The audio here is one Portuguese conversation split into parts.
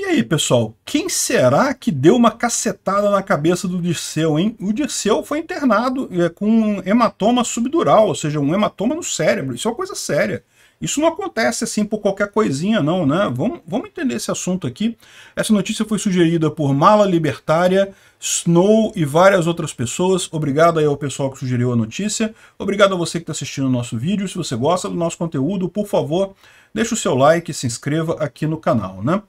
E aí, pessoal, quem será que deu uma cacetada na cabeça do Dirceu, hein? O Dirceu foi internado é, com um hematoma subdural, ou seja, um hematoma no cérebro. Isso é uma coisa séria. Isso não acontece assim por qualquer coisinha, não, né? Vamos, vamos entender esse assunto aqui. Essa notícia foi sugerida por Mala Libertária, Snow e várias outras pessoas. Obrigado aí ao pessoal que sugeriu a notícia. Obrigado a você que está assistindo o nosso vídeo. Se você gosta do nosso conteúdo, por favor, deixa o seu like e se inscreva aqui no canal, né?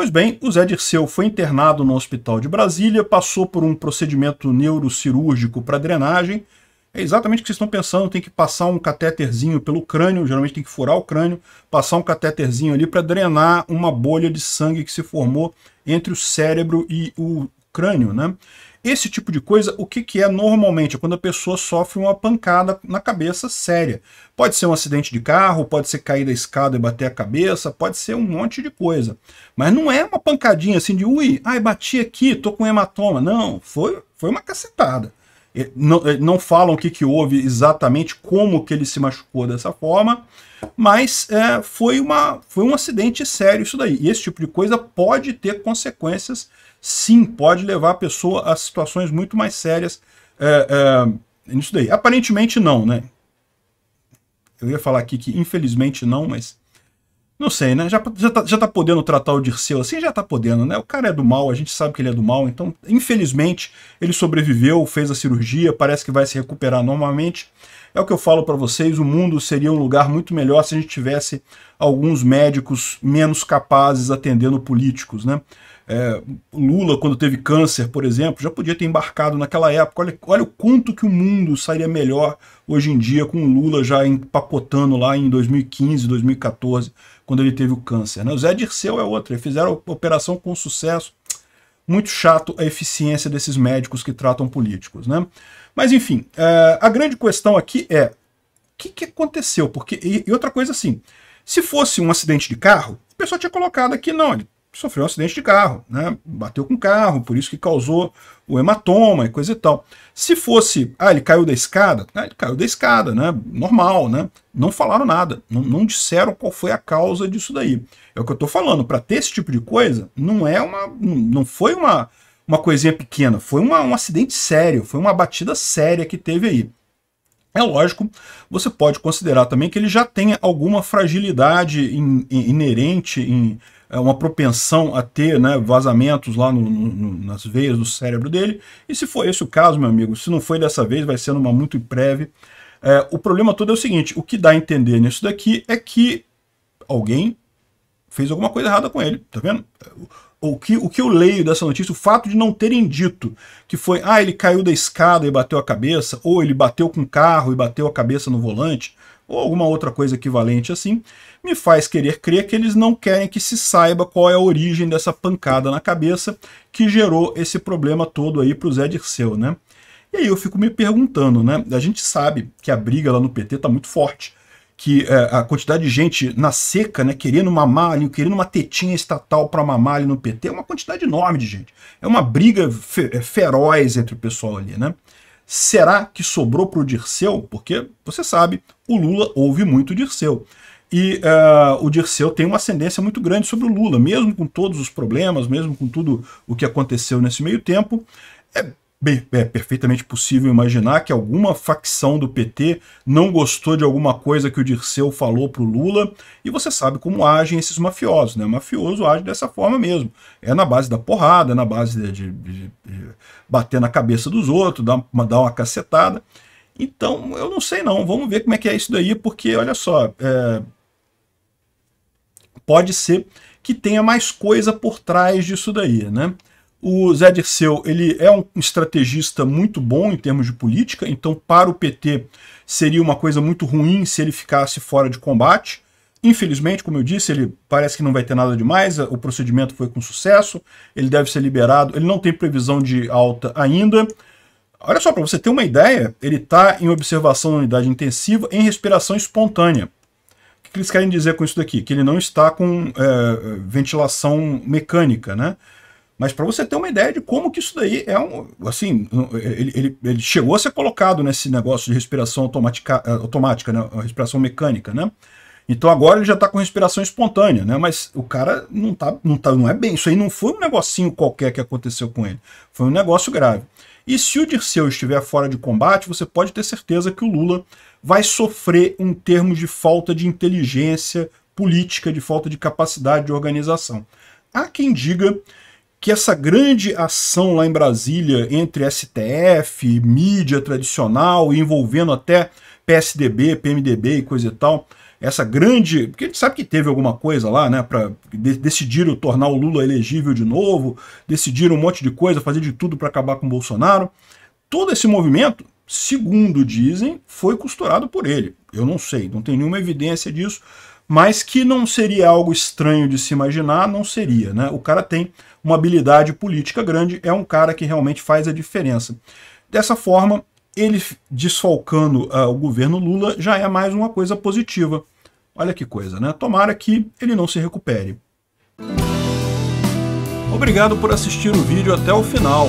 Pois bem, o Zé Dirceu foi internado no hospital de Brasília, passou por um procedimento neurocirúrgico para drenagem. É exatamente o que vocês estão pensando, tem que passar um catéterzinho pelo crânio, geralmente tem que furar o crânio, passar um catéterzinho ali para drenar uma bolha de sangue que se formou entre o cérebro e o crânio, né? Esse tipo de coisa, o que, que é normalmente? É quando a pessoa sofre uma pancada na cabeça séria. Pode ser um acidente de carro, pode ser cair da escada e bater a cabeça, pode ser um monte de coisa. Mas não é uma pancadinha assim de, ui, ai, bati aqui, tô com hematoma. Não, foi, foi uma cacetada não, eh, não falam o que, que houve exatamente, como que ele se machucou dessa forma, mas é, foi, uma, foi um acidente sério isso daí. E esse tipo de coisa pode ter consequências, sim, pode levar a pessoa a situações muito mais sérias é, é, nisso daí. Aparentemente não, né? Eu ia falar aqui que infelizmente não, mas não sei, né? Já, já, tá, já tá podendo tratar o Dirceu assim? Já tá podendo, né? O cara é do mal, a gente sabe que ele é do mal, então, infelizmente, ele sobreviveu, fez a cirurgia, parece que vai se recuperar normalmente. É o que eu falo para vocês, o mundo seria um lugar muito melhor se a gente tivesse alguns médicos menos capazes atendendo políticos, né? É, Lula, quando teve câncer, por exemplo, já podia ter embarcado naquela época. Olha, olha o quanto que o mundo sairia melhor hoje em dia com o Lula já empacotando lá em 2015, 2014, quando ele teve o câncer. Né? O Zé Dirceu é outro, eles fizeram a operação com sucesso. Muito chato a eficiência desses médicos que tratam políticos. Né? Mas enfim, é, a grande questão aqui é o que, que aconteceu? Porque, e, e outra coisa assim, se fosse um acidente de carro, o pessoal tinha colocado aqui, não, ele sofreu um acidente de carro, né? bateu com o carro, por isso que causou o hematoma e coisa e tal. Se fosse, ah, ele caiu da escada, ah, ele caiu da escada, né? normal, né? não falaram nada, não, não disseram qual foi a causa disso daí. É o que eu estou falando, para ter esse tipo de coisa, não é uma, não foi uma, uma coisinha pequena, foi uma, um acidente sério, foi uma batida séria que teve aí. É lógico, você pode considerar também que ele já tenha alguma fragilidade in, in, inerente, em, é, uma propensão a ter né, vazamentos lá no, no, nas veias do cérebro dele. E se for esse o caso, meu amigo, se não foi dessa vez, vai ser numa muito breve. É, o problema todo é o seguinte: o que dá a entender nisso daqui é que alguém fez alguma coisa errada com ele, tá vendo? o que, o que eu leio dessa notícia, o fato de não terem dito que foi, ah, ele caiu da escada e bateu a cabeça, ou ele bateu com o carro e bateu a cabeça no volante, ou alguma outra coisa equivalente assim, me faz querer crer que eles não querem que se saiba qual é a origem dessa pancada na cabeça que gerou esse problema todo aí para o Zé Dirceu, né? E aí eu fico me perguntando, né? A gente sabe que a briga lá no PT tá muito forte que é, a quantidade de gente na seca, né, querendo mamar ali, querendo uma tetinha estatal para mamar ali no PT, é uma quantidade enorme de gente. É uma briga fe é, feroz entre o pessoal ali, né? Será que sobrou para o Dirceu? Porque, você sabe, o Lula ouve muito Dirceu. E uh, o Dirceu tem uma ascendência muito grande sobre o Lula, mesmo com todos os problemas, mesmo com tudo o que aconteceu nesse meio tempo. É, bem é perfeitamente possível imaginar que alguma facção do PT não gostou de alguma coisa que o Dirceu falou para o Lula, e você sabe como agem esses mafiosos, né? O mafioso age dessa forma mesmo. É na base da porrada, é na base de, de, de, de bater na cabeça dos outros, dar uma, dar uma cacetada. Então, eu não sei não, vamos ver como é que é isso daí, porque, olha só, é... pode ser que tenha mais coisa por trás disso daí, né? O Zé Dirceu ele é um estrategista muito bom em termos de política, então para o PT seria uma coisa muito ruim se ele ficasse fora de combate. Infelizmente, como eu disse, ele parece que não vai ter nada demais, o procedimento foi com sucesso, ele deve ser liberado, ele não tem previsão de alta ainda. Olha só, para você ter uma ideia, ele está em observação na unidade intensiva em respiração espontânea. O que eles querem dizer com isso daqui? Que ele não está com é, ventilação mecânica, né? Mas para você ter uma ideia de como que isso daí é um. Assim, ele, ele, ele chegou a ser colocado nesse negócio de respiração automática, eh, automática né? respiração mecânica, né? Então agora ele já está com respiração espontânea, né? Mas o cara não tá, não tá, não é bem. Isso aí não foi um negocinho qualquer que aconteceu com ele. Foi um negócio grave. E se o Dirceu estiver fora de combate, você pode ter certeza que o Lula vai sofrer um termo de falta de inteligência política, de falta de capacidade de organização. Há quem diga que essa grande ação lá em Brasília entre STF, mídia tradicional, envolvendo até PSDB, PMDB e coisa e tal, essa grande. Porque a gente sabe que teve alguma coisa lá, né? para de, decidiram tornar o Lula elegível de novo, decidiram um monte de coisa, fazer de tudo para acabar com o Bolsonaro. Todo esse movimento, segundo dizem, foi costurado por ele. Eu não sei, não tem nenhuma evidência disso mas que não seria algo estranho de se imaginar, não seria. Né? O cara tem uma habilidade política grande, é um cara que realmente faz a diferença. Dessa forma, ele desfalcando uh, o governo Lula já é mais uma coisa positiva. Olha que coisa, né? Tomara que ele não se recupere. Obrigado por assistir o vídeo até o final.